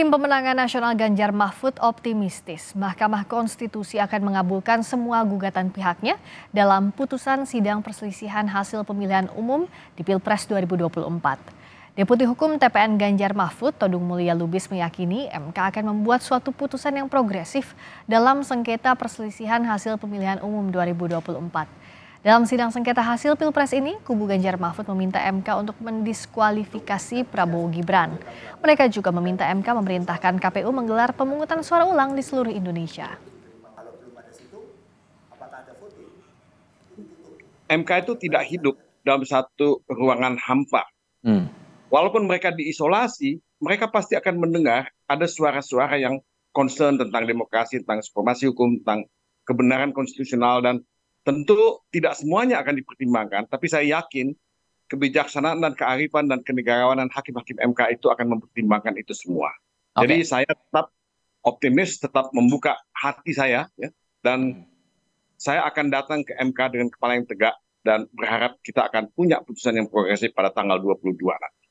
Tim pemenangan nasional Ganjar Mahfud optimistis Mahkamah Konstitusi akan mengabulkan semua gugatan pihaknya dalam putusan sidang perselisihan hasil pemilihan umum di Pilpres 2024. Deputi Hukum TPN Ganjar Mahfud, Todung Mulia Lubis meyakini MK akan membuat suatu putusan yang progresif dalam sengketa perselisihan hasil pemilihan umum 2024. Dalam sidang sengketa hasil pilpres ini, kubu Ganjar Mahfud meminta MK untuk mendiskualifikasi Prabowo Gibran. Mereka juga meminta MK memerintahkan KPU menggelar pemungutan suara ulang di seluruh Indonesia. MK itu tidak hidup dalam satu ruangan hampa. Hmm. Walaupun mereka diisolasi, mereka pasti akan mendengar ada suara-suara yang concern tentang demokrasi, tentang supremasi hukum, tentang kebenaran konstitusional dan tentu tidak semuanya akan dipertimbangkan tapi saya yakin kebijaksanaan dan kearifan dan kenegarawanan hakim-hakim MK itu akan mempertimbangkan itu semua. Okay. Jadi saya tetap optimis, tetap membuka hati saya ya dan hmm. saya akan datang ke MK dengan kepala yang tegak dan berharap kita akan punya putusan yang progresif pada tanggal 22 nanti.